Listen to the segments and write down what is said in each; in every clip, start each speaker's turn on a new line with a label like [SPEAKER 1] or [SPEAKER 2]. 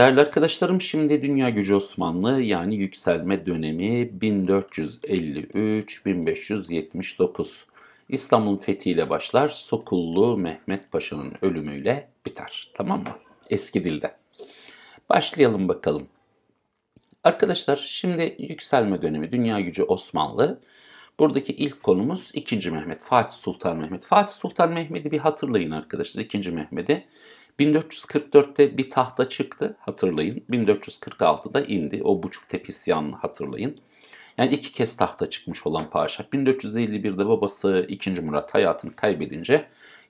[SPEAKER 1] Değerli arkadaşlarım şimdi Dünya Gücü Osmanlı yani yükselme dönemi 1453-1579. İstanbul'un fethiyle başlar, Sokullu Mehmet Paşa'nın ölümüyle biter. Tamam mı? Eski dilde. Başlayalım bakalım. Arkadaşlar şimdi yükselme dönemi Dünya Gücü Osmanlı. Buradaki ilk konumuz 2. Mehmet, Fatih Sultan Mehmet. Fatih Sultan Mehmet'i bir hatırlayın arkadaşlar. 2. Mehmet'i 1444'te bir tahta çıktı hatırlayın. 1446'da indi. O Buçuktepe isyanını hatırlayın. Yani iki kez tahta çıkmış olan padişah. 1451'de babası 2. Murat hayatını kaybedince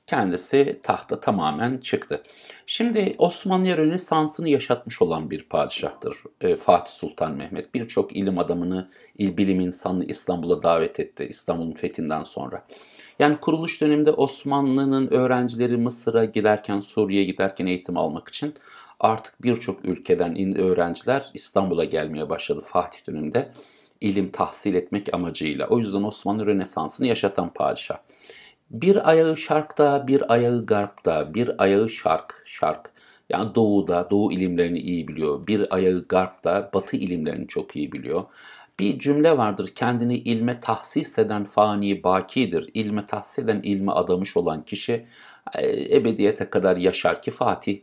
[SPEAKER 1] kendisi tahta tamamen çıktı. Şimdi Osmanlı'ya Rönesans'ını yaşatmış olan bir padişahtır e, Fatih Sultan Mehmet. Birçok ilim adamını, il bilim insanını İstanbul'a davet etti İstanbul'un fethinden sonra. Yani kuruluş döneminde Osmanlı'nın öğrencileri Mısır'a giderken, Suriye'ye giderken eğitim almak için artık birçok ülkeden öğrenciler İstanbul'a gelmeye başladı Fatih döneminde ilim tahsil etmek amacıyla. O yüzden Osmanlı Rönesansı'nı yaşatan padişah. Bir ayağı şarkta, bir ayağı garpta, bir ayağı şark, şark. Yani doğuda, doğu ilimlerini iyi biliyor. Bir ayağı garpta, batı ilimlerini çok iyi biliyor. Bir cümle vardır. Kendini ilme tahsis eden fani bakidir. İlme tahsis eden ilme adamış olan kişi e, ebediyete kadar yaşar ki Fatih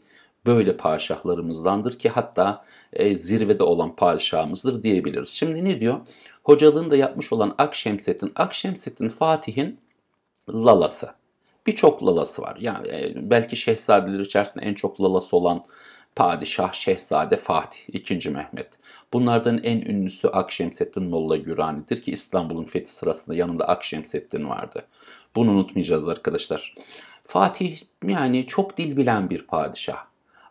[SPEAKER 1] böyle padişahlarımızdandır ki hatta e, zirvede olan padişahımızdır diyebiliriz. Şimdi ne diyor? Hocalığını da yapmış olan Akşemsettin. Akşemsettin Fatih'in lalası. Birçok lalası var. Yani e, belki şehzadeler içerisinde en çok lalası olan Padişah Şehzade Fatih II. Mehmet. Bunlardan en ünlüsü Akşemseddin Molla Gürani'dir ki İstanbul'un fethi sırasında yanında Akşemseddin vardı. Bunu unutmayacağız arkadaşlar. Fatih yani çok dil bilen bir padişah.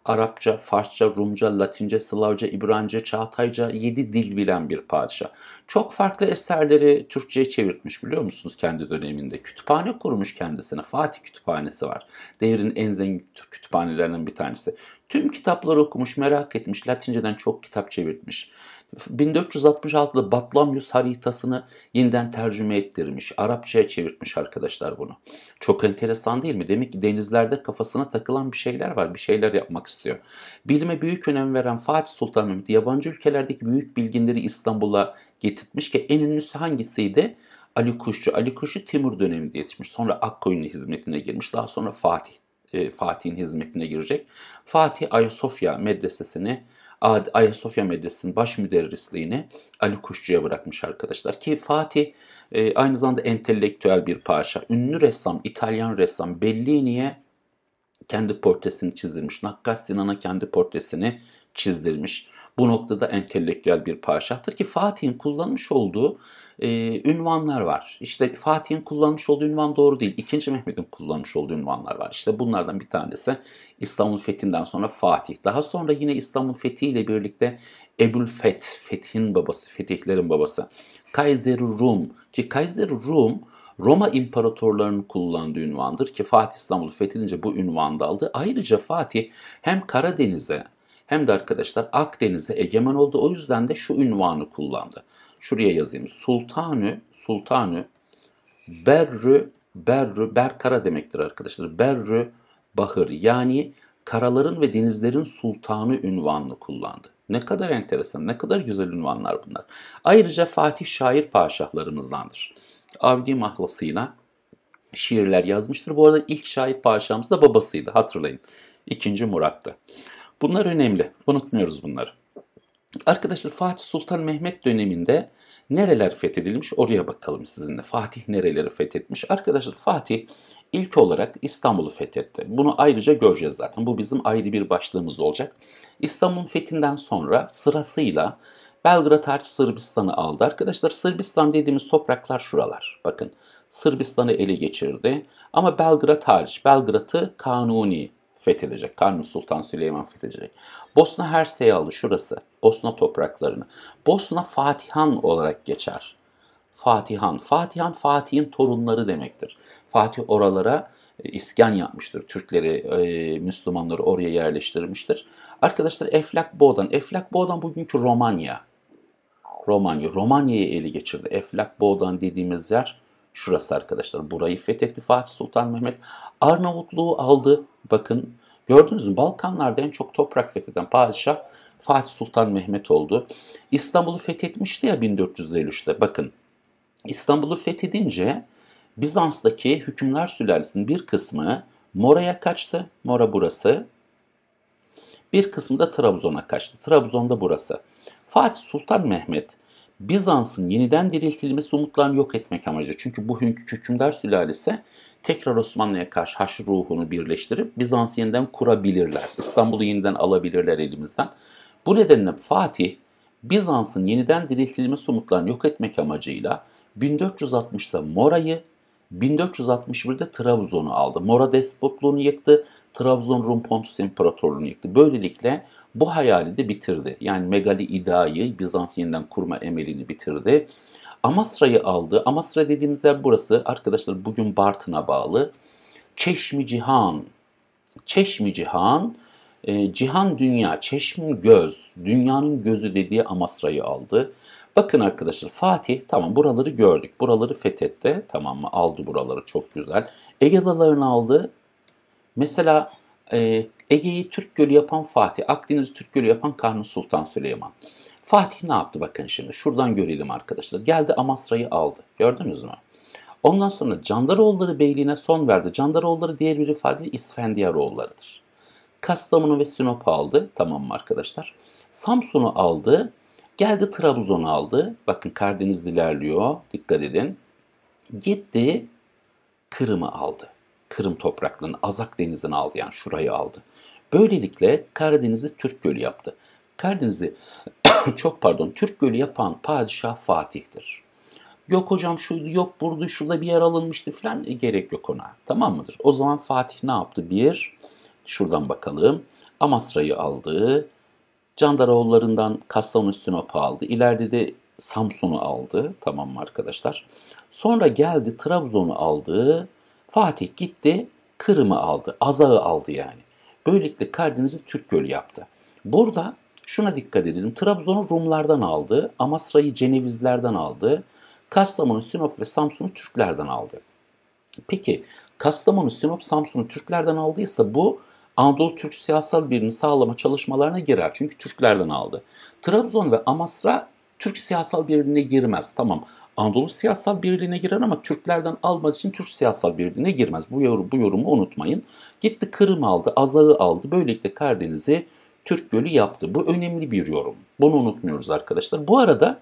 [SPEAKER 1] Arapça, Farsça, Rumca, Latince, Slavca, İbranice, Çağatayca 7 dil bilen bir padişah. Çok farklı eserleri Türkçe'ye çevirtmiş biliyor musunuz kendi döneminde. Kütüphane kurmuş kendisine. Fatih Kütüphanesi var. Devrin en zengin kütüphanelerinden bir tanesi. Tüm kitapları okumuş, merak etmiş, Latinceden çok kitap çevirtmiş. 1466'da Batlamyus haritasını yeniden tercüme ettirmiş. Arapçaya çevirtmiş arkadaşlar bunu. Çok enteresan değil mi? Demek ki denizlerde kafasına takılan bir şeyler var. Bir şeyler yapmak istiyor. Bilime büyük önem veren Fatih Sultan Mehmet yabancı ülkelerdeki büyük bilginleri İstanbul'a getirtmiş ki en ünlüsü hangisiydi? Ali Kuşçu. Ali Kuşçu Timur döneminde yetişmiş. Sonra Akkoyun'un hizmetine girmiş. Daha sonra Fatih e, Fatih'in hizmetine girecek. Fatih Ayasofya medresesini Ayasofya Medresesi'nin baş müderrisliğini Ali Kuşçu'ya bırakmış arkadaşlar. Ki Fatih e, aynı zamanda entelektüel bir paşa. Ünlü ressam, İtalyan ressam Bellini'ye kendi portresini çizdirmiş. Nakkaş Sinan'a kendi portresini çizdirmiş. Bu noktada entelektüel bir padişahtır ki Fatih'in kullanmış olduğu e, ünvanlar var. İşte Fatih'in kullanmış olduğu ünvan doğru değil. İkinci Mehmet'in kullanmış olduğu ünvanlar var. İşte bunlardan bir tanesi İstanbul Fethi'nden sonra Fatih. Daha sonra yine İstanbul Fethi ile birlikte Ebul Feth, Fethin babası, fetihlerin babası. Kaiser Rum ki Kaiser Rum Roma imparatorlarının kullandığı ünvandır ki Fatih İstanbul'u fethedince bu ünvanı aldı. Ayrıca Fatih hem Karadeniz'e hem de arkadaşlar Akdeniz'e egemen oldu. O yüzden de şu ünvanı kullandı. Şuraya yazayım. Sultanı, Sultanı Berrü, Berrü, Berkara demektir arkadaşlar. Berrü Bahır yani karaların ve denizlerin sultanı ünvanını kullandı. Ne kadar enteresan, ne kadar güzel ünvanlar bunlar. Ayrıca Fatih şair padişahlarımızdandır. Avni mahlasıyla şiirler yazmıştır. Bu arada ilk şair Paşamız da babasıydı hatırlayın. İkinci Murat'tı. Bunlar önemli. Unutmuyoruz bunları. Arkadaşlar Fatih Sultan Mehmet döneminde nereler fethedilmiş oraya bakalım sizinle. Fatih nereleri fethetmiş? Arkadaşlar Fatih ilk olarak İstanbul'u fethetti. Bunu ayrıca göreceğiz zaten. Bu bizim ayrı bir başlığımız olacak. İstanbul'un fethinden sonra sırasıyla Belgrad hariç Sırbistan'ı aldı. Arkadaşlar Sırbistan dediğimiz topraklar şuralar. Bakın Sırbistan'ı ele geçirdi. Ama Belgrad hariç, Belgrad'ı Kanuni, fethedecek. Kanuni Sultan Süleyman fethedecek. Bosna aldı. şurası. Bosna topraklarını. Bosna Fatihan olarak geçer. Fatihan. Fatihan Fatih'in torunları demektir. Fatih oralara e, iskan yapmıştır. Türkleri, e, Müslümanları oraya yerleştirmiştir. Arkadaşlar Eflak Boğdan. Eflak Boğdan bugünkü Romanya. Romanya. Romanya'yı ele geçirdi. Eflak Boğdan dediğimiz yer Şurası arkadaşlar burayı fethetti Fatih Sultan Mehmet. Arnavutluğu aldı. Bakın gördünüz mü Balkanlarda en çok toprak fetheden padişah Fatih Sultan Mehmet oldu. İstanbul'u fethetmişti ya 1453'te. Bakın İstanbul'u fethedince Bizans'taki hükümler sülalesinin bir kısmı Mora'ya kaçtı. Mora burası. Bir kısmı da Trabzon'a kaçtı. Trabzon'da burası. Fatih Sultan Mehmet Bizans'ın yeniden diriltilmesi umutlarını yok etmek amacı. Çünkü bugünkü hükümdar sülalesi tekrar Osmanlı'ya karşı haş ruhunu birleştirip Bizans'ı yeniden kurabilirler. İstanbul'u yeniden alabilirler elimizden. Bu nedenle Fatih, Bizans'ın yeniden diriltilme umutlarını yok etmek amacıyla 1460'da Mora'yı, 1461'de Trabzon'u aldı. Mora despotluğunu yıktı, Trabzon Rum Pontus İmparatorluğunu yıktı. Böylelikle bu hayali de bitirdi. Yani Megali İda'yı Bizans yeniden kurma emelini bitirdi. Amasra'yı aldı. Amasra dediğimiz yer burası. Arkadaşlar bugün Bartın'a bağlı. Çeşmi Cihan. Çeşmi Cihan, e, Cihan Dünya, Çeşmi Göz, Dünyanın Gözü dediği Amasra'yı aldı. Bakın arkadaşlar Fatih tamam buraları gördük. Buraları fethetti tamam mı? Aldı buraları çok güzel. Egedalarını aldı. Mesela e, Ege'yi Türk Gölü yapan Fatih, Akdeniz'i Türk Gölü yapan Kanuni Sultan Süleyman. Fatih ne yaptı bakın şimdi şuradan görelim arkadaşlar. Geldi Amasra'yı aldı. Gördünüz mü? Ondan sonra Candaroğulları Beyliğine son verdi. Candaroğulları diğer bir ifade İsfendiyaroğulları'dır. Kastamonu ve Sinop'u aldı. Tamam mı arkadaşlar? Samsun'u aldı. Geldi Trabzon'u aldı. Bakın Karadeniz ilerliyor. Dikkat edin. Gitti Kırım'ı aldı. Kırım topraklarını, Azak Denizi'ni aldı yani şurayı aldı. Böylelikle Karadeniz'i Türk Gölü yaptı. Karadeniz'i çok pardon Türk Gölü yapan padişah Fatih'tir. Yok hocam şuydu yok burada şurada bir yer alınmıştı falan e, gerek yok ona. Tamam mıdır? O zaman Fatih ne yaptı? Bir, şuradan bakalım. Amasra'yı aldı. Candaroğullarından Kastamonu Sinop'u aldı. İleride de Samsun'u aldı. Tamam mı arkadaşlar? Sonra geldi Trabzon'u aldı. Fatih gitti Kırım'ı aldı, Azağı aldı yani. Böylelikle Karadeniz'i Türk Gölü yaptı. Burada şuna dikkat edelim. Trabzon'u Rumlardan aldı, Amasra'yı Cenevizlerden aldı, Kastamonu, Sinop ve Samsun'u Türklerden aldı. Peki Kastamonu, Sinop, Samsun'u Türklerden aldıysa bu Anadolu Türk siyasal birini sağlama çalışmalarına girer. Çünkü Türklerden aldı. Trabzon ve Amasra Türk siyasal birliğine girmez. Tamam Anadolu siyasal birliğine girer ama Türklerden almadığı için Türk siyasal birliğine girmez. Bu, yorum, bu yorumu unutmayın. Gitti Kırım aldı, Azağı aldı. Böylelikle Karadeniz'i Türk Gölü yaptı. Bu önemli bir yorum. Bunu unutmuyoruz arkadaşlar. Bu arada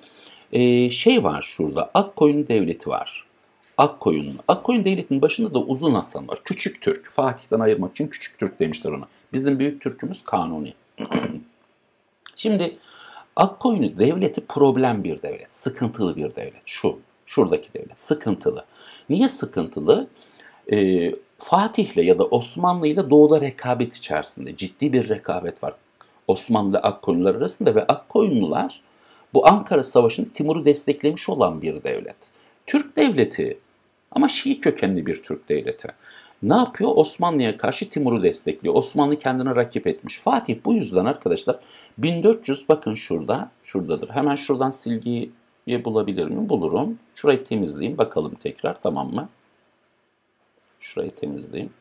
[SPEAKER 1] e, şey var şurada. Akkoyun Devleti var. Akkoyun'un. Akkoyun Devleti'nin başında da Uzun Hasan var. Küçük Türk. Fatih'ten ayırmak için Küçük Türk demişler ona. Bizim Büyük Türk'ümüz Kanuni. Şimdi Akkoyunlu devleti problem bir devlet, sıkıntılı bir devlet. Şu, şuradaki devlet sıkıntılı. Niye sıkıntılı? Ee, Fatih'le ya da Osmanlı ile doğuda rekabet içerisinde ciddi bir rekabet var. Osmanlı ile Akkoyunlular arasında ve Akkoyunlular bu Ankara Savaşı'nda Timur'u desteklemiş olan bir devlet. Türk devleti ama Şii kökenli bir Türk devleti ne yapıyor? Osmanlı'ya karşı Timur'u destekliyor. Osmanlı kendine rakip etmiş. Fatih bu yüzden arkadaşlar 1400 bakın şurada, şuradadır. Hemen şuradan silgiyi bulabilir mi? Bulurum. Şurayı temizleyeyim bakalım tekrar tamam mı? Şurayı temizleyeyim.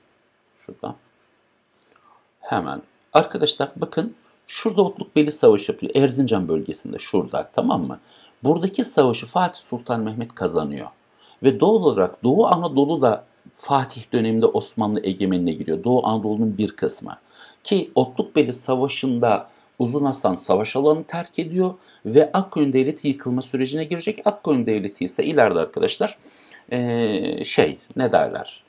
[SPEAKER 1] Şurada. Hemen. Arkadaşlar bakın şurada Otluk Beli Savaşı yapıyor. Erzincan bölgesinde şurada tamam mı? Buradaki savaşı Fatih Sultan Mehmet kazanıyor. Ve doğal olarak Doğu Anadolu da Fatih döneminde Osmanlı egemenine giriyor. Doğu Anadolu'nun bir kısmı. Ki Otlukbeli Savaşı'nda Uzun Hasan savaş alanını terk ediyor ve Akkoyun Devleti yıkılma sürecine girecek. Akkoyun Devleti ise ileride arkadaşlar ee, şey ne derler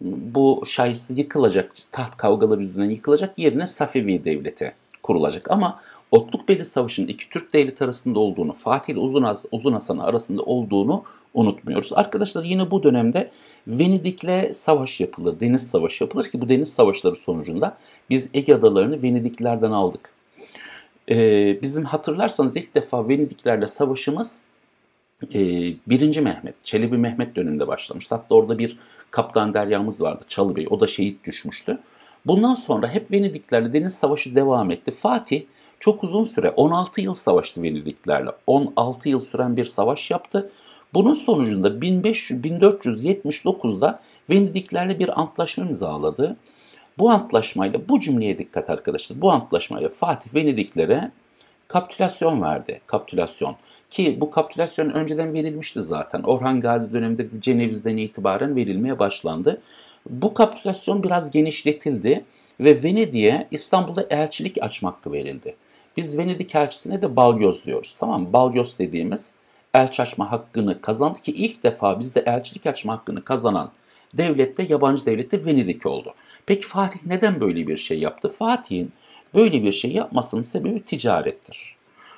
[SPEAKER 1] bu şahisi yıkılacak, taht kavgaları yüzünden yıkılacak yerine Safevi Devleti kurulacak. Ama Otluk Otlukbeli Savaşı'nın iki Türk devleti arasında olduğunu, Fatih ile Uzun, Uzun Hasan arasında olduğunu unutmuyoruz. Arkadaşlar yine bu dönemde Venedik'le savaş yapılır, deniz savaşı yapılır ki bu deniz savaşları sonucunda biz Ege Adalarını Venediklerden aldık. Ee, bizim hatırlarsanız ilk defa Venediklerle savaşımız e, 1. Mehmet, Çelebi Mehmet döneminde başlamıştı. Hatta orada bir kaptan deryamız vardı Çalı Bey, o da şehit düşmüştü. Bundan sonra hep Venediklerle deniz savaşı devam etti. Fatih çok uzun süre 16 yıl savaştı Venediklerle. 16 yıl süren bir savaş yaptı. Bunun sonucunda 1500, 1479'da Venediklerle bir antlaşma imzaladı. Bu antlaşmayla bu cümleye dikkat arkadaşlar. Bu antlaşmayla Fatih Venediklere kapitülasyon verdi. Kapitülasyon. Ki bu kapitülasyon önceden verilmişti zaten. Orhan Gazi döneminde Ceneviz'den itibaren verilmeye başlandı. Bu kapitülasyon biraz genişletildi ve Venedik'e İstanbul'da elçilik açma hakkı verildi. Biz Venedik elçisine de balyoz diyoruz. Tamam mı? Balyoz dediğimiz elçi açma hakkını kazandı ki ilk defa bizde elçilik açma hakkını kazanan devlette, de, yabancı devlette de Venedik oldu. Peki Fatih neden böyle bir şey yaptı? Fatih'in böyle bir şey yapmasının sebebi ticarettir.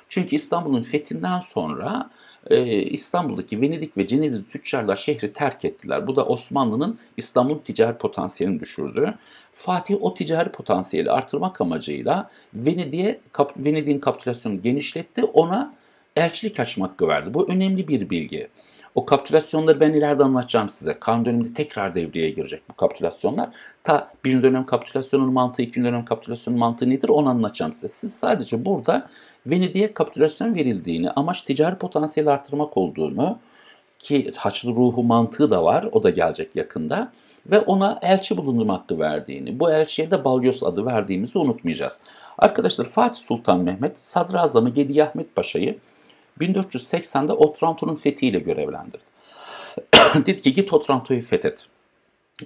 [SPEAKER 1] Çünkü İstanbul'un fethinden sonra e, İstanbul'daki Venedik ve Cenevizli tüccarlar şehri terk ettiler. Bu da Osmanlı'nın İstanbul ticari potansiyelini düşürdü. Fatih o ticari potansiyeli artırmak amacıyla Venedik'e kap, Venedik'in kapitülasyonunu genişletti. Ona elçilik açmak verdi. Bu önemli bir bilgi. O kapitülasyonları ben ileride anlatacağım size. Kanun döneminde tekrar devreye girecek bu kapitülasyonlar. Ta birinci dönem kapitülasyonun mantığı, ikinci dönem kapitülasyonun mantığı nedir onu anlatacağım size. Siz sadece burada Venedik'e kapitülasyon verildiğini, amaç ticari potansiyeli artırmak olduğunu, ki Haçlı ruhu mantığı da var. O da gelecek yakında. Ve ona elçi bulundurma hakkı verdiğini, bu elçiye de Balyoz adı verdiğimizi unutmayacağız. Arkadaşlar Fatih Sultan Mehmet, Sadrazamı Gedi Ahmet Paşa'yı 1480'de Otranto'nun fethiyle görevlendirdi. Dedi ki git Otranto'yu fethet.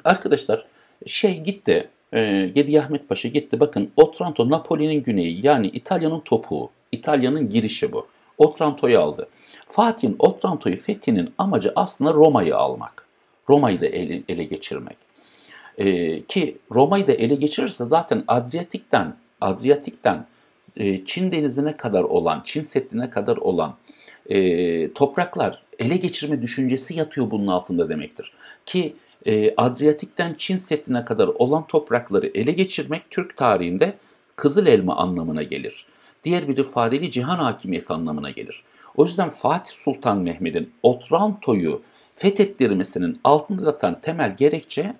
[SPEAKER 1] Arkadaşlar şey gitti, Gedi Yedi Ahmet Paşa gitti. Bakın Otranto Napoli'nin güneyi yani İtalya'nın topuğu, İtalya'nın girişi bu. Otranto'yu aldı. Fatih'in Otranto'yu fethinin amacı aslında Roma'yı almak. Roma'yı da ele, ele geçirmek. E, ki Roma'yı da ele geçirirse zaten Adriyatik'ten Adriyatik'ten ee, Çin denizine kadar olan, Çin Seddi'ne kadar olan e, topraklar ele geçirme düşüncesi yatıyor bunun altında demektir. Ki e, Adriyatik'ten Çin Seddi'ne kadar olan toprakları ele geçirmek Türk tarihinde kızıl elma anlamına gelir. Diğer bir ifadeli cihan hakimiyeti anlamına gelir. O yüzden Fatih Sultan Mehmet'in Otranto'yu fethettirmesinin altında yatan temel gerekçe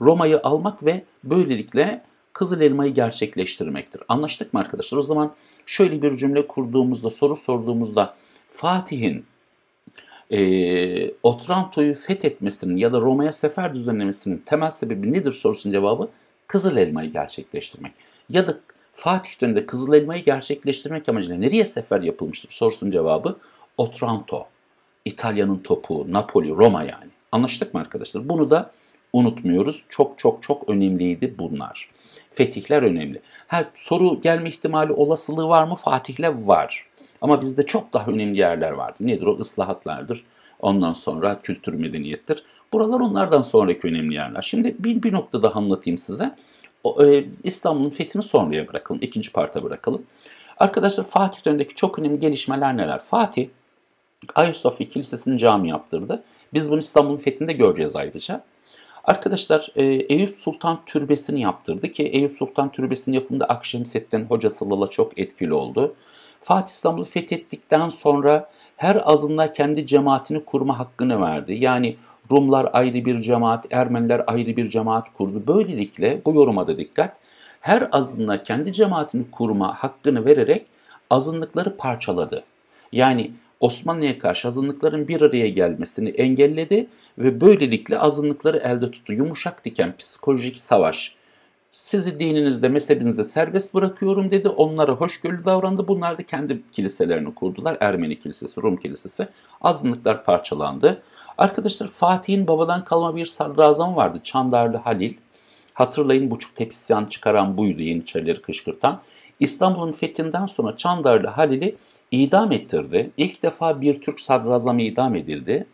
[SPEAKER 1] Roma'yı almak ve böylelikle kızıl elmayı gerçekleştirmektir. Anlaştık mı arkadaşlar? O zaman şöyle bir cümle kurduğumuzda, soru sorduğumuzda Fatih'in e, Otranto'yu fethetmesinin ya da Roma'ya sefer düzenlemesinin temel sebebi nedir sorusunun cevabı kızıl elmayı gerçekleştirmek. Ya da Fatih döneminde kızıl elmayı gerçekleştirmek amacıyla nereye sefer yapılmıştır sorusunun cevabı Otranto. İtalya'nın topu, Napoli, Roma yani. Anlaştık mı arkadaşlar? Bunu da unutmuyoruz. Çok çok çok önemliydi bunlar fetihler önemli. Ha, soru gelme ihtimali olasılığı var mı? Fatih'le var. Ama bizde çok daha önemli yerler vardır. Nedir o? ıslahatlardır. Ondan sonra kültür medeniyettir. Buralar onlardan sonraki önemli yerler. Şimdi bir, bir nokta daha anlatayım size. E, İstanbul'un fethini sonraya bırakalım. ikinci parta bırakalım. Arkadaşlar Fatih dönemindeki çok önemli gelişmeler neler? Fatih Ayasofya kilisesini cami yaptırdı. Biz bunu İstanbul'un fethinde göreceğiz ayrıca. Arkadaşlar e, Eyüp Sultan Türbesi'ni yaptırdı ki Eyüp Sultan Türbesi'nin yapımında Akşemseddin Hoca Salıla çok etkili oldu. Fatih İstanbul'u fethettikten sonra her azınlığa kendi cemaatini kurma hakkını verdi. Yani Rumlar ayrı bir cemaat, Ermeniler ayrı bir cemaat kurdu. Böylelikle bu yoruma da dikkat. Her azınlığa kendi cemaatini kurma hakkını vererek azınlıkları parçaladı. Yani Osmanlı'ya karşı azınlıkların bir araya gelmesini engelledi ve böylelikle azınlıkları elde tuttu. Yumuşak diken psikolojik savaş. Sizi dininizde, mezhebinizde serbest bırakıyorum dedi. Onlara hoşgörülü davrandı. Bunlar da kendi kiliselerini kurdular. Ermeni kilisesi, Rum kilisesi. Azınlıklar parçalandı. Arkadaşlar Fatih'in babadan kalma bir sarrazam vardı. Çandarlı Halil. Hatırlayın buçuk tepisyan çıkaran buydu Yeniçerileri kışkırtan. İstanbul'un fethinden sonra Çandarlı Halil'i idam ettirdi. İlk defa bir Türk sadrazamı idam edildi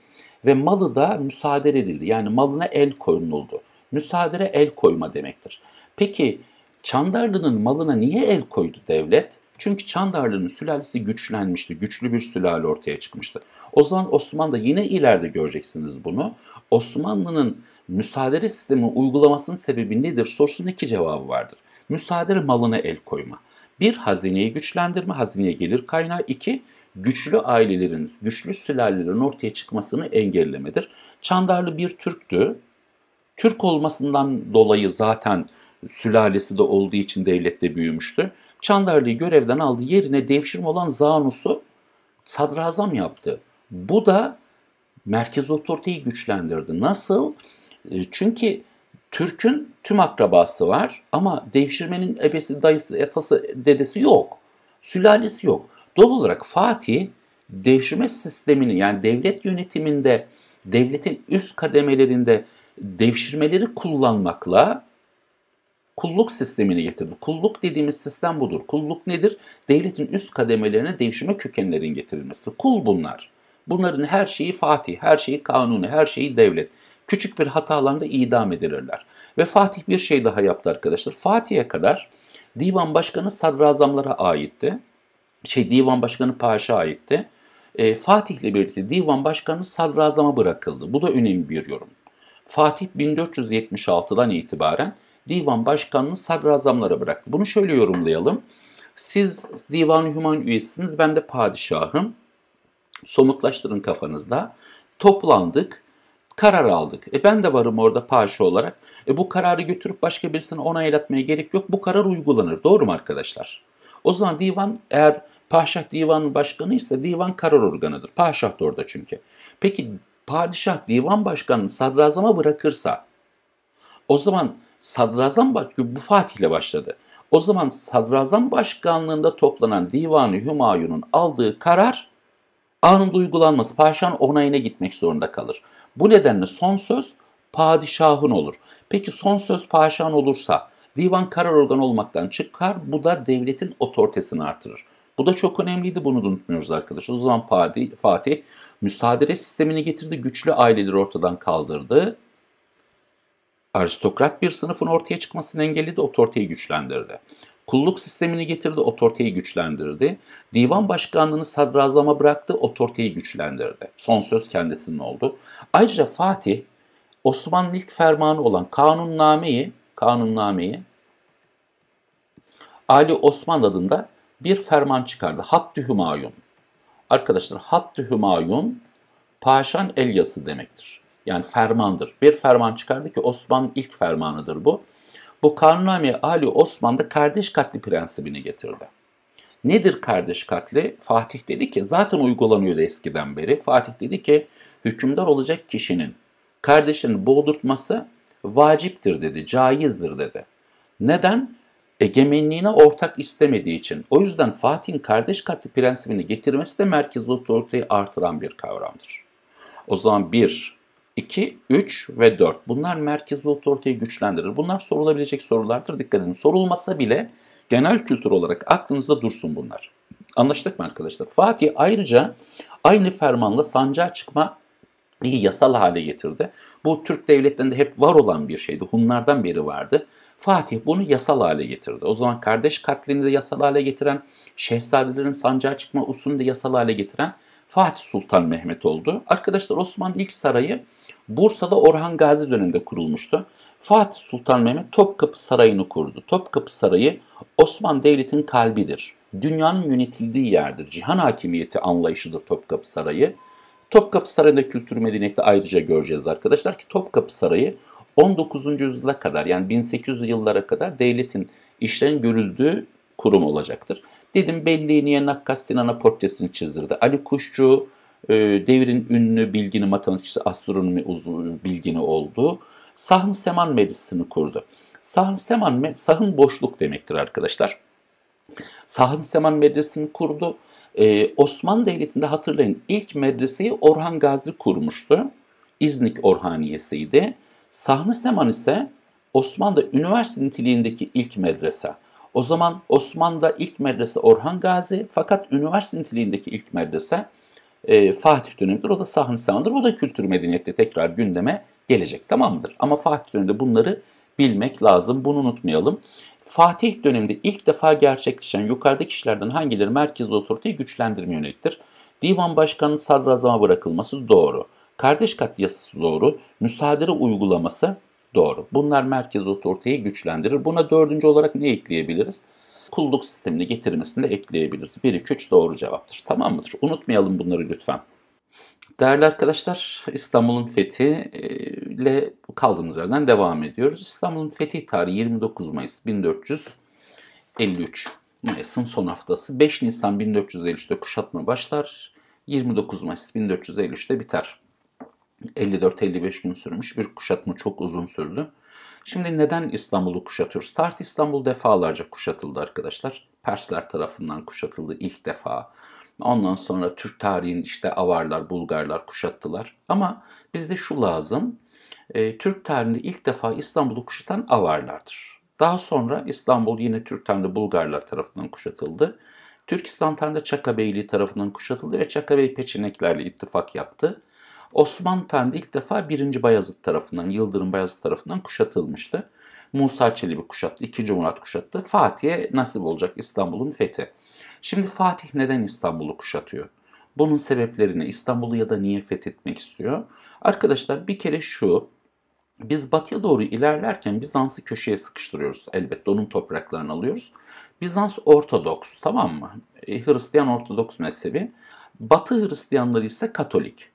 [SPEAKER 1] ve malı da müsaade edildi. Yani malına el koyuldu. Müsaadere el koyma demektir. Peki Çandarlı'nın malına niye el koydu devlet? Çünkü Çandarlı'nın sülalesi güçlenmişti. Güçlü bir sülale ortaya çıkmıştı. O zaman Osmanlı'da yine ileride göreceksiniz bunu. Osmanlı'nın müsaadere sistemi uygulamasının sebebi nedir sorusunun iki cevabı vardır. Müsaadere malına el koyma. Bir, hazineyi güçlendirme, hazineye gelir kaynağı. iki güçlü ailelerin, güçlü sülalelerin ortaya çıkmasını engellemedir. Çandarlı bir Türktü. Türk olmasından dolayı zaten sülalesi de olduğu için devlette büyümüştü. Çandarlı'yı görevden aldı. Yerine devşirme olan Zanus'u sadrazam yaptı. Bu da merkez otoriteyi güçlendirdi. Nasıl? E, çünkü Türk'ün tüm akrabası var ama devşirmenin ebesi, dayısı, etası, dedesi yok. Sülalesi yok. Doğal olarak Fatih devşirme sistemini yani devlet yönetiminde, devletin üst kademelerinde devşirmeleri kullanmakla kulluk sistemini getirdi. Kulluk dediğimiz sistem budur. Kulluk nedir? Devletin üst kademelerine devşirme kökenlerin getirilmesi. Kul bunlar. Bunların her şeyi Fatih, her şeyi kanuni, her şeyi devlet küçük bir hata hatalarında idam edilirler. Ve Fatih bir şey daha yaptı arkadaşlar. Fatih'e kadar divan başkanı sadrazamlara aitti. Şey divan başkanı paşa aitti. E, Fatih ile birlikte divan başkanı sadrazama bırakıldı. Bu da önemli bir yorum. Fatih 1476'dan itibaren divan başkanını sadrazamlara bıraktı. Bunu şöyle yorumlayalım. Siz divan-ı hüman üyesisiniz, ben de padişahım. Somutlaştırın kafanızda. Toplandık. Karar aldık. E ben de varım orada paşa olarak. E bu kararı götürüp başka birisine onaylatmaya gerek yok. Bu karar uygulanır. Doğru mu arkadaşlar? O zaman divan eğer Paşah divanın başkanıysa, divan karar organıdır. Paşah da orada çünkü. Peki padişah divan başkanını sadrazama bırakırsa o zaman sadrazam başkanı bu fatihle başladı. O zaman sadrazam başkanlığında toplanan divanı Hümayun'un aldığı karar anında uygulanması paşanın onayına gitmek zorunda kalır. Bu nedenle son söz padişahın olur. Peki son söz padişahın olursa divan karar organı olmaktan çıkar. Bu da devletin otoritesini artırır. Bu da çok önemliydi bunu unutmuyoruz arkadaşlar. O zaman Fatih, Fatih müsaadele sistemini getirdi. Güçlü aileleri ortadan kaldırdı. Aristokrat bir sınıfın ortaya çıkmasını engelledi, otoriteyi güçlendirdi. Kulluk sistemini getirdi, otoriteyi güçlendirdi. Divan başkanlığını sadrazama bıraktı, otoriteyi güçlendirdi. Son söz kendisinin oldu. Ayrıca Fatih, Osmanlı ilk fermanı olan kanunnameyi, kanunnameyi Ali Osman adında bir ferman çıkardı. Hattü Hümayun. Arkadaşlar Hattü Hümayun Paşan Elyası demektir. Yani fermandır. Bir ferman çıkardı ki Osmanlı ilk fermanıdır bu. Bu Kanuname Ali Osman'da kardeş katli prensibini getirdi. Nedir kardeş katli? Fatih dedi ki zaten uygulanıyor eskiden beri. Fatih dedi ki hükümdar olacak kişinin kardeşini boğdurtması vaciptir dedi, caizdir dedi. Neden? Egemenliğine ortak istemediği için. O yüzden Fatih'in kardeş katli prensibini getirmesi de merkezi otoriteyi artıran bir kavramdır. O zaman bir, 2, 3 ve 4. Bunlar merkezi otoriteyi güçlendirir. Bunlar sorulabilecek sorulardır. Dikkat edin. Sorulmasa bile genel kültür olarak aklınızda dursun bunlar. Anlaştık mı arkadaşlar? Fatih ayrıca aynı fermanla sancağa çıkma yasal hale getirdi. Bu Türk devletlerinde hep var olan bir şeydi. Hunlardan beri vardı. Fatih bunu yasal hale getirdi. O zaman kardeş katlini de yasal hale getiren, şehzadelerin sancağa çıkma usulünü de yasal hale getiren Fatih Sultan Mehmet oldu. Arkadaşlar Osmanlı ilk sarayı Bursa'da Orhan Gazi döneminde kurulmuştu. Fatih Sultan Mehmet Topkapı Sarayı'nı kurdu. Topkapı Sarayı Osmanlı Devleti'nin kalbidir. Dünyanın yönetildiği yerdir. Cihan hakimiyeti anlayışıdır Topkapı Sarayı. Topkapı Sarayı'nda kültür medeniyeti ayrıca göreceğiz arkadaşlar ki Topkapı Sarayı 19. yüzyıla kadar yani 1800'lü yıllara kadar devletin işlerin görüldüğü kurum olacaktır. Dedim niye Nakkas Sinan'a portresini çizdirdi. Ali Kuşçu e, devrin ünlü bilgini matematikçisi astronomi uzun bilgini oldu. Sahn Seman Meclisi'ni kurdu. Sahn Seman sahın boşluk demektir arkadaşlar. Sahn Seman Medresini kurdu. Ee, Osmanlı Devleti'nde hatırlayın ilk medreseyi Orhan Gazi kurmuştu. İznik Orhaniyesi'ydi. Sahn Seman ise Osmanlı üniversite niteliğindeki ilk medrese. O zaman Osmanlı'da ilk medrese Orhan Gazi fakat üniversite niteliğindeki ilk medrese e, Fatih dönemidir. O da sahne Saman'dır. O da kültür medeniyette tekrar gündeme gelecek tamamdır. Ama Fatih döneminde bunları bilmek lazım. Bunu unutmayalım. Fatih döneminde ilk defa gerçekleşen yukarıdaki işlerden hangileri merkez otoriteyi güçlendirme yöneliktir? Divan başkanının sadrazama bırakılması doğru. Kardeş katli yasası doğru. Müsaadele uygulaması Doğru. Bunlar merkez otoriteyi güçlendirir. Buna dördüncü olarak ne ekleyebiliriz? Kulluk sistemini getirmesini de ekleyebiliriz. 1 2 3 doğru cevaptır. Tamam mıdır? Unutmayalım bunları lütfen. Değerli arkadaşlar, İstanbul'un fethi e, ile kaldığımız yerden devam ediyoruz. İstanbul'un fethi tarihi 29 Mayıs 1453. Mayıs'ın son haftası 5 Nisan 1453'te kuşatma başlar. 29 Mayıs 1453'te biter. 54-55 gün sürmüş bir kuşatma çok uzun sürdü. Şimdi neden İstanbul'u kuşatıyoruz? Tart İstanbul defalarca kuşatıldı arkadaşlar. Persler tarafından kuşatıldı ilk defa. Ondan sonra Türk tarihin işte Avarlar, Bulgarlar kuşattılar. Ama bizde şu lazım. E, Türk tarihinde ilk defa İstanbul'u kuşatan Avarlardır. Daha sonra İstanbul yine Türk tarihinde Bulgarlar tarafından kuşatıldı. Türkistan tarihinde Çaka Beyliği tarafından kuşatıldı ve Çaka Bey peçeneklerle ittifak yaptı. Osmanlı tarihinde ilk defa 1. Bayezid tarafından, Yıldırım Bayezid tarafından kuşatılmıştı. Musa Çelebi kuşattı, 2. Murat kuşattı. Fatih'e nasip olacak İstanbul'un fethi. Şimdi Fatih neden İstanbul'u kuşatıyor? Bunun sebeplerini İstanbul'u ya da niye fethetmek istiyor? Arkadaşlar bir kere şu, biz batıya doğru ilerlerken Bizans'ı köşeye sıkıştırıyoruz. Elbette onun topraklarını alıyoruz. Bizans Ortodoks tamam mı? E, Hristiyan Ortodoks mezhebi. Batı Hristiyanları ise Katolik.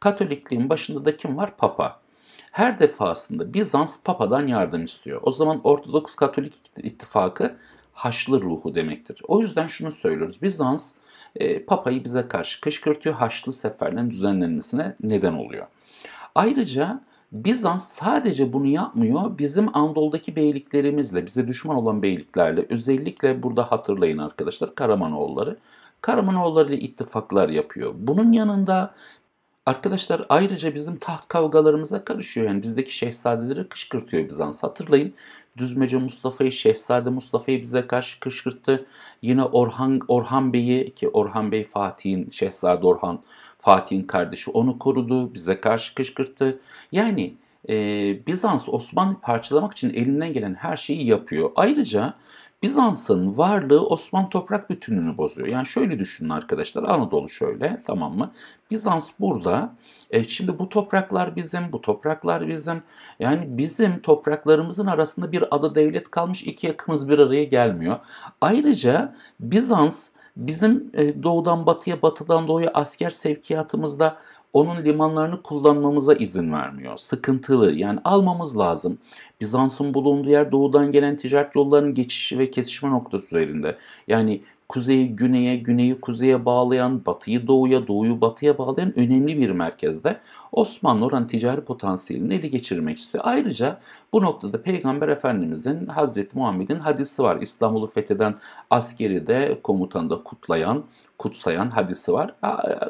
[SPEAKER 1] Katolikliğin başında da kim var? Papa. Her defasında Bizans Papa'dan yardım istiyor. O zaman Ortodoks Katolik ittifakı Haçlı ruhu demektir. O yüzden şunu söylüyoruz. Bizans e, Papa'yı bize karşı kışkırtıyor. Haçlı seferlerin düzenlenmesine neden oluyor. Ayrıca Bizans sadece bunu yapmıyor. Bizim Anadolu'daki beyliklerimizle, bize düşman olan beyliklerle, özellikle burada hatırlayın arkadaşlar Karamanoğulları. Karamanoğulları ile ittifaklar yapıyor. Bunun yanında Arkadaşlar ayrıca bizim taht kavgalarımıza karışıyor. Yani bizdeki şehzadeleri kışkırtıyor Bizans. Hatırlayın Düzmece Mustafa'yı, Şehzade Mustafa'yı bize karşı kışkırttı. Yine Orhan, Orhan Bey'i ki Orhan Bey Fatih'in, Şehzade Orhan Fatih'in kardeşi onu korudu. Bize karşı kışkırttı. Yani e, Bizans Osmanlı parçalamak için elinden gelen her şeyi yapıyor. Ayrıca Bizans'ın varlığı Osmanlı toprak bütününü bozuyor. Yani şöyle düşünün arkadaşlar Anadolu şöyle tamam mı? Bizans burada e, şimdi bu topraklar bizim bu topraklar bizim yani bizim topraklarımızın arasında bir ada devlet kalmış iki yakımız bir araya gelmiyor. Ayrıca Bizans bizim e, doğudan batıya batıdan doğuya asker sevkiyatımızda onun limanlarını kullanmamıza izin vermiyor. Sıkıntılı yani almamız lazım. Bizans'ın bulunduğu yer doğudan gelen ticaret yollarının geçişi ve kesişme noktası üzerinde. Yani kuzeyi güneye, güneyi kuzeye bağlayan, batıyı doğuya, doğuyu batıya bağlayan önemli bir merkezde Osmanlı oran ticari potansiyelini ele geçirmek istiyor. Ayrıca bu noktada Peygamber Efendimizin Hazreti Muhammed'in hadisi var. İstanbul'u fetheden askeri de komutanı da kutlayan, kutsayan hadisi var.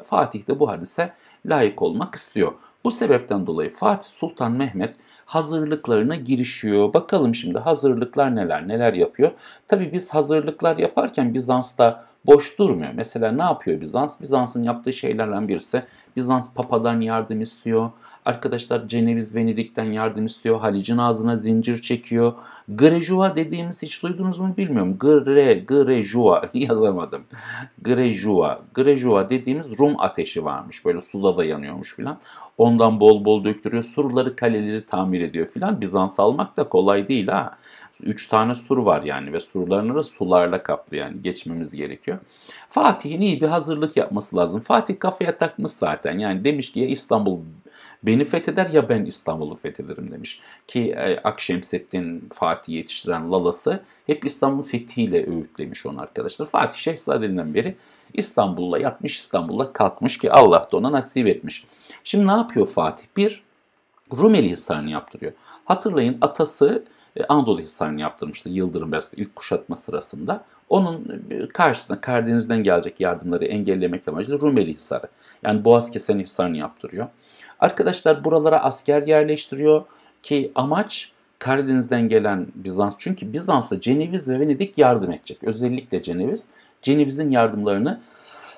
[SPEAKER 1] Fatih de bu hadise layık olmak istiyor. Bu sebepten dolayı Fatih Sultan Mehmet hazırlıklarına girişiyor. Bakalım şimdi hazırlıklar neler neler yapıyor. Tabii biz hazırlıklar yaparken Bizans'ta boş durmuyor. Mesela ne yapıyor Bizans? Bizans'ın yaptığı şeylerden birisi Bizans papadan yardım istiyor. Arkadaşlar Ceneviz Venedik'ten yardım istiyor. Halic'in ağzına zincir çekiyor. Grejuva dediğimiz hiç duydunuz mu bilmiyorum. Gre, Grejuva yazamadım. Grejuva. Grejuva dediğimiz Rum ateşi varmış. Böyle suda da yanıyormuş filan. Ondan bol bol döktürüyor. Surları, kaleleri tamir ediyor filan. Bizans almak da kolay değil ha. 3 tane sur var yani ve surlarını da sularla kaplı yani geçmemiz gerekiyor. Fatih'in iyi bir hazırlık yapması lazım. Fatih kafaya takmış zaten yani demiş ki ya İstanbul beni fetheder ya ben İstanbul'u fethederim demiş. Ki e, Akşemseddin Fatih yetiştiren lalası hep İstanbul fethiyle öğütlemiş onu arkadaşlar. Fatih Şehzade'den beri İstanbul'la yatmış İstanbul'la kalkmış ki Allah da ona nasip etmiş. Şimdi ne yapıyor Fatih? Bir Rumeli Hisarı'nı yaptırıyor. Hatırlayın atası e, Anadolu Hisarı'nı yaptırmıştı Yıldırım Beyazıt ilk kuşatma sırasında. Onun e, karşısında Karadeniz'den gelecek yardımları engellemek amacıyla Rumeli Hisarı. Yani Boğaz Kesen Hisarı'nı yaptırıyor. Arkadaşlar buralara asker yerleştiriyor ki amaç Karadeniz'den gelen Bizans. Çünkü Bizans'a Ceneviz ve Venedik yardım edecek. Özellikle Ceneviz. Ceneviz'in yardımlarını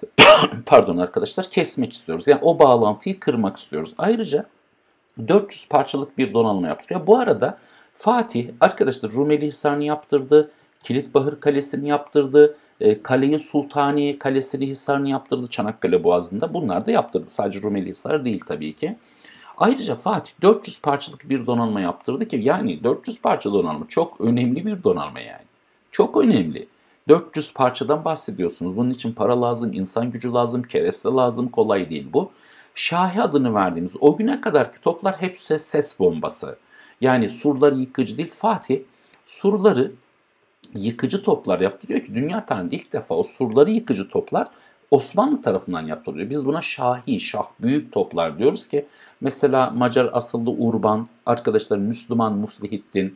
[SPEAKER 1] pardon arkadaşlar kesmek istiyoruz. Yani o bağlantıyı kırmak istiyoruz. Ayrıca 400 parçalık bir donanma yaptırıyor. Bu arada Fatih arkadaşlar Rumeli Hisarı'nı yaptırdı. Kilitbahır Kalesi'ni yaptırdı. E, Kaleyi Sultaniye Kalesi'ni Hisar'ını yaptırdı Çanakkale Boğazı'nda. Bunlar da yaptırdı. Sadece Rumeli hisarı değil tabii ki. Ayrıca Fatih 400 parçalık bir donanma yaptırdı ki yani 400 parça donanma çok önemli bir donanma yani. Çok önemli. 400 parçadan bahsediyorsunuz. Bunun için para lazım, insan gücü lazım, kereste lazım. Kolay değil bu. Şahi adını verdiğimiz o güne kadarki toplar hepsi ses bombası. Yani surları yıkıcı değil. Fatih surları yıkıcı toplar yaptırıyor ki dünya tarihinde ilk defa o surları yıkıcı toplar Osmanlı tarafından yaptırılıyor. Biz buna şahi, şah, büyük toplar diyoruz ki mesela Macar asıllı Urban, arkadaşlar Müslüman Muslihittin,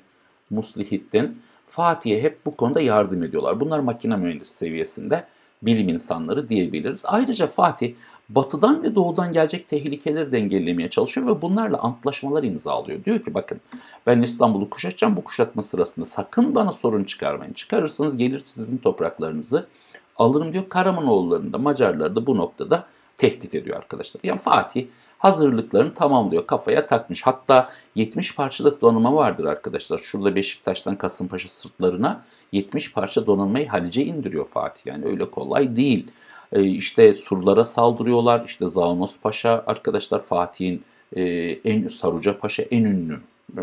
[SPEAKER 1] Muslihittin Fatih'e hep bu konuda yardım ediyorlar. Bunlar makine mühendisi seviyesinde bilim insanları diyebiliriz. Ayrıca Fatih batıdan ve doğudan gelecek tehlikeleri dengelemeye çalışıyor ve bunlarla antlaşmalar imzalıyor. Diyor ki bakın ben İstanbul'u kuşatacağım bu kuşatma sırasında sakın bana sorun çıkarmayın. Çıkarırsanız gelir sizin topraklarınızı alırım diyor. Karamanoğullarında, Macarları da bu noktada tehdit ediyor arkadaşlar. Yani Fatih hazırlıklarını tamamlıyor. Kafaya takmış. Hatta 70 parçalık donanma vardır arkadaşlar. Şurada Beşiktaş'tan Kasımpaşa sırtlarına 70 parça donanmayı Halice indiriyor Fatih. Yani öyle kolay değil. E, işte surlara saldırıyorlar. İşte Zavanos Paşa arkadaşlar Fatih'in e, en Saruca Paşa en ünlü e,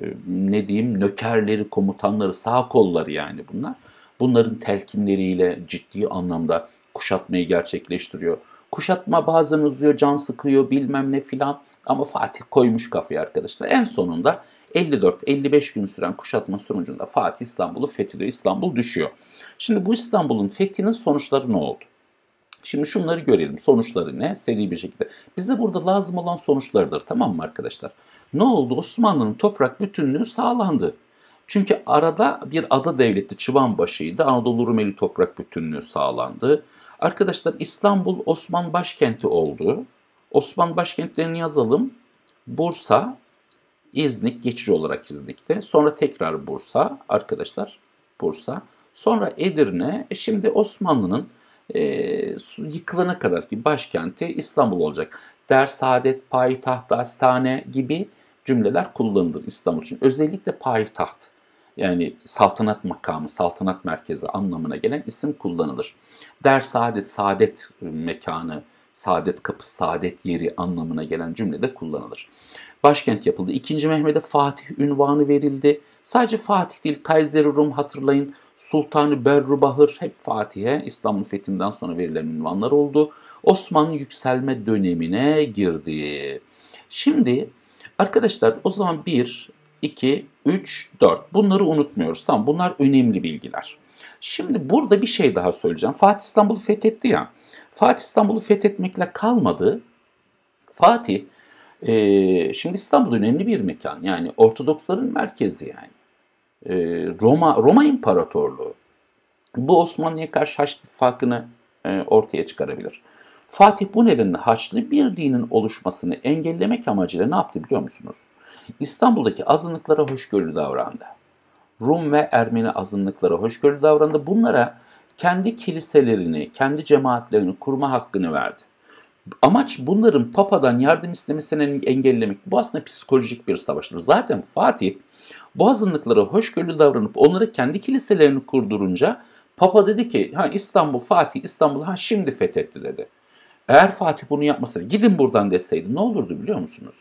[SPEAKER 1] e, ne diyeyim nökerleri, komutanları, sağ kolları yani bunlar. Bunların telkinleriyle ciddi anlamda kuşatmayı gerçekleştiriyor. Kuşatma bazen uzuyor, can sıkıyor bilmem ne filan. Ama Fatih koymuş kafayı arkadaşlar. En sonunda 54-55 gün süren kuşatma sonucunda Fatih İstanbul'u fethediyor. İstanbul düşüyor. Şimdi bu İstanbul'un fethinin sonuçları ne oldu? Şimdi şunları görelim. Sonuçları ne? Seri bir şekilde. Bize burada lazım olan sonuçlardır tamam mı arkadaşlar? Ne oldu? Osmanlı'nın toprak bütünlüğü sağlandı. Çünkü arada bir ada devleti Çıvanbaşı'ydı. Anadolu Rumeli toprak bütünlüğü sağlandı. Arkadaşlar İstanbul Osman başkenti oldu. Osman başkentlerini yazalım. Bursa, İznik geçici olarak İznik'te. Sonra tekrar Bursa arkadaşlar. Bursa. Sonra Edirne. E, şimdi Osmanlı'nın e, yıkılana kadar ki başkenti İstanbul olacak. Der, saadet, payitaht, hastane gibi cümleler kullanılır İstanbul için. Özellikle payitaht yani saltanat makamı, saltanat merkezi anlamına gelen isim kullanılır. Der saadet, saadet mekanı, saadet kapısı, saadet yeri anlamına gelen cümlede kullanılır. Başkent yapıldı. İkinci Mehmet'e Fatih ünvanı verildi. Sadece Fatih değil, Kayseri Rum hatırlayın. Sultanı Berru hep Fatih'e İstanbul fethinden sonra verilen ünvanlar oldu. Osmanlı yükselme dönemine girdi. Şimdi arkadaşlar o zaman bir 2, 3, 4. Bunları unutmuyoruz. Tamam bunlar önemli bilgiler. Şimdi burada bir şey daha söyleyeceğim. Fatih İstanbul'u fethetti ya. Fatih İstanbul'u fethetmekle kalmadı. Fatih, e, şimdi İstanbul önemli bir mekan. Yani Ortodoksların merkezi yani. E, Roma, Roma İmparatorluğu. Bu Osmanlı'ya karşı Haçlı farkını e, ortaya çıkarabilir. Fatih bu nedenle Haçlı bir dinin oluşmasını engellemek amacıyla ne yaptı biliyor musunuz? İstanbul'daki azınlıklara hoşgörülü davrandı. Rum ve Ermeni azınlıklara hoşgörülü davrandı. Bunlara kendi kiliselerini, kendi cemaatlerini kurma hakkını verdi. Amaç bunların papadan yardım istemesini engellemek. Bu aslında psikolojik bir savaştır. Zaten Fatih bu azınlıklara hoşgörülü davranıp onlara kendi kiliselerini kurdurunca Papa dedi ki ha İstanbul Fatih İstanbul ha şimdi fethetti dedi. Eğer Fatih bunu yapmasaydı gidin buradan deseydi ne olurdu biliyor musunuz?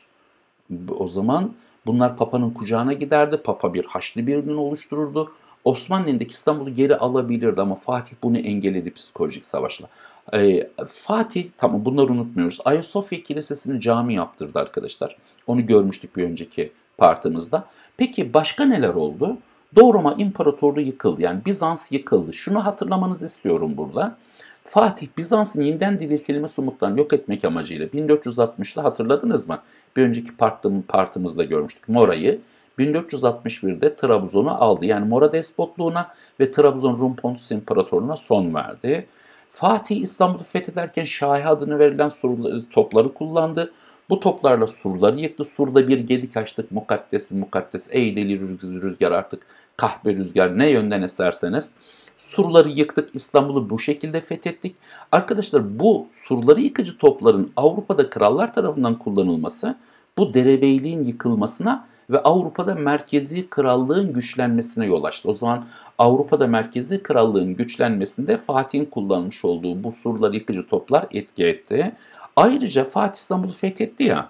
[SPEAKER 1] o zaman bunlar Papa'nın kucağına giderdi. Papa bir Haçlı birliğini oluştururdu. Osmanlı'ndaki İstanbul'u geri alabilirdi ama Fatih bunu engelledi psikolojik savaşla. Ee, Fatih, tamam bunları unutmuyoruz. Ayasofya Kilisesi'ni cami yaptırdı arkadaşlar. Onu görmüştük bir önceki partimizde. Peki başka neler oldu? Doğu Roma İmparatorluğu yıkıldı. Yani Bizans yıkıldı. Şunu hatırlamanızı istiyorum burada. Fatih Bizans'ın yeniden diriltilme sumutlarını yok etmek amacıyla 1460'da hatırladınız mı? Bir önceki partım, partımızda görmüştük Mora'yı. 1461'de Trabzon'u aldı. Yani Mora despotluğuna ve Trabzon Rum Pontus İmparatorluğu'na son verdi. Fatih İstanbul'u fethederken Şahi adını verilen surları, topları kullandı. Bu toplarla surları yıktı. Surda bir gedik açtık mukaddesin mukaddes. Ey deli rüzgar artık kahpe rüzgar ne yönden eserseniz. Surları yıktık, İstanbul'u bu şekilde fethettik. Arkadaşlar bu surları yıkıcı topların Avrupa'da krallar tarafından kullanılması bu derebeyliğin yıkılmasına ve Avrupa'da merkezi krallığın güçlenmesine yol açtı. O zaman Avrupa'da merkezi krallığın güçlenmesinde Fatih'in kullanmış olduğu bu surları yıkıcı toplar etki etti. Ayrıca Fatih İstanbul'u fethetti ya.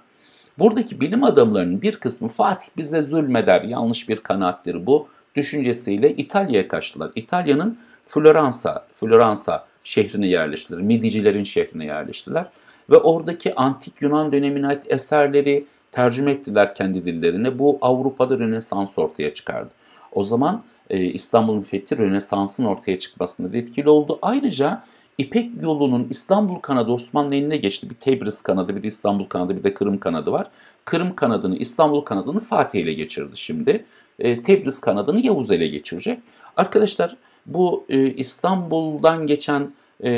[SPEAKER 1] Buradaki bilim adamlarının bir kısmı Fatih bize zulmeder. Yanlış bir kanaattir bu düşüncesiyle İtalya'ya kaçtılar. İtalya'nın Floransa, Floransa şehrine yerleştiler. Medicilerin şehrine yerleştiler. Ve oradaki antik Yunan dönemine ait eserleri tercüme ettiler kendi dillerine. Bu Avrupa'da Rönesans ortaya çıkardı. O zaman e, İstanbul'un fethi Rönesans'ın ortaya çıkmasında etkili oldu. Ayrıca İpek yolunun İstanbul kanadı Osmanlı eline geçti. Bir Tebriz kanadı, bir de İstanbul kanadı, bir de Kırım kanadı var. Kırım kanadını, İstanbul kanadını Fatih ile geçirdi şimdi. E, Tebriz kanadını Yavuz ele geçirecek. Arkadaşlar bu e, İstanbul'dan geçen e,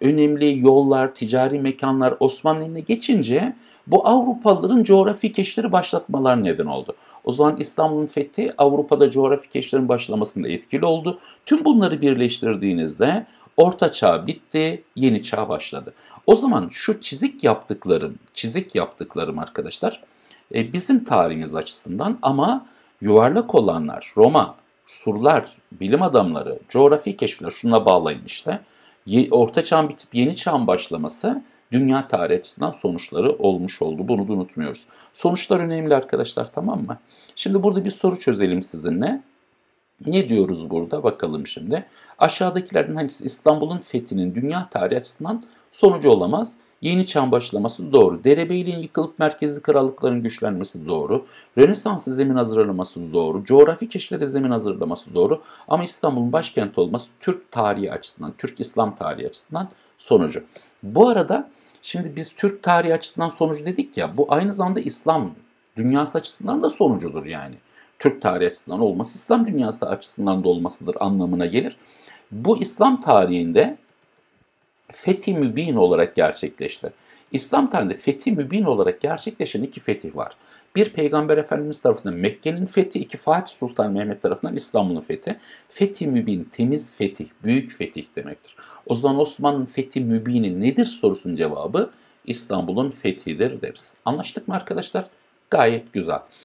[SPEAKER 1] önemli yollar, ticari mekanlar Osmanlı'nın geçince bu Avrupalıların coğrafi keşifleri başlatmalar neden oldu. O zaman İstanbul'un fethi Avrupa'da coğrafi keşiflerin başlamasında etkili oldu. Tüm bunları birleştirdiğinizde Orta çağ bitti, yeni çağ başladı. O zaman şu çizik yaptıklarım, çizik yaptıklarım arkadaşlar e, bizim tarihimiz açısından ama yuvarlak olanlar, Roma, surlar, bilim adamları, coğrafi keşifler şuna bağlayın işte. Orta çağın bitip yeni çağın başlaması dünya tarihi açısından sonuçları olmuş oldu. Bunu da unutmuyoruz. Sonuçlar önemli arkadaşlar tamam mı? Şimdi burada bir soru çözelim sizinle. Ne diyoruz burada? Bakalım şimdi. Aşağıdakilerden hangisi İstanbul'un fethinin dünya tarihi açısından sonucu olamaz? Yeni çağın başlaması doğru. Derebeyliğin yıkılıp merkezli krallıkların güçlenmesi doğru. Rönesans zemin hazırlaması doğru. Coğrafi keşflere zemin hazırlaması doğru. Ama İstanbul'un başkent olması Türk tarihi açısından, Türk İslam tarihi açısından sonucu. Bu arada şimdi biz Türk tarihi açısından sonucu dedik ya. Bu aynı zamanda İslam dünyası açısından da sonucudur yani. Türk tarihi açısından olması İslam dünyası açısından da olmasıdır anlamına gelir. Bu İslam tarihinde Fethi Mübin olarak gerçekleşti. İslam tarihinde fethi mübin olarak gerçekleşen iki fetih var. Bir Peygamber Efendimiz tarafından Mekke'nin fethi, iki Fatih Sultan Mehmet tarafından İstanbul'un fethi. Fethi mübin, temiz fetih, büyük fetih demektir. O zaman Osmanlı'nın fethi mübini nedir sorusunun cevabı İstanbul'un fethidir deriz. Anlaştık mı arkadaşlar? Gayet güzel.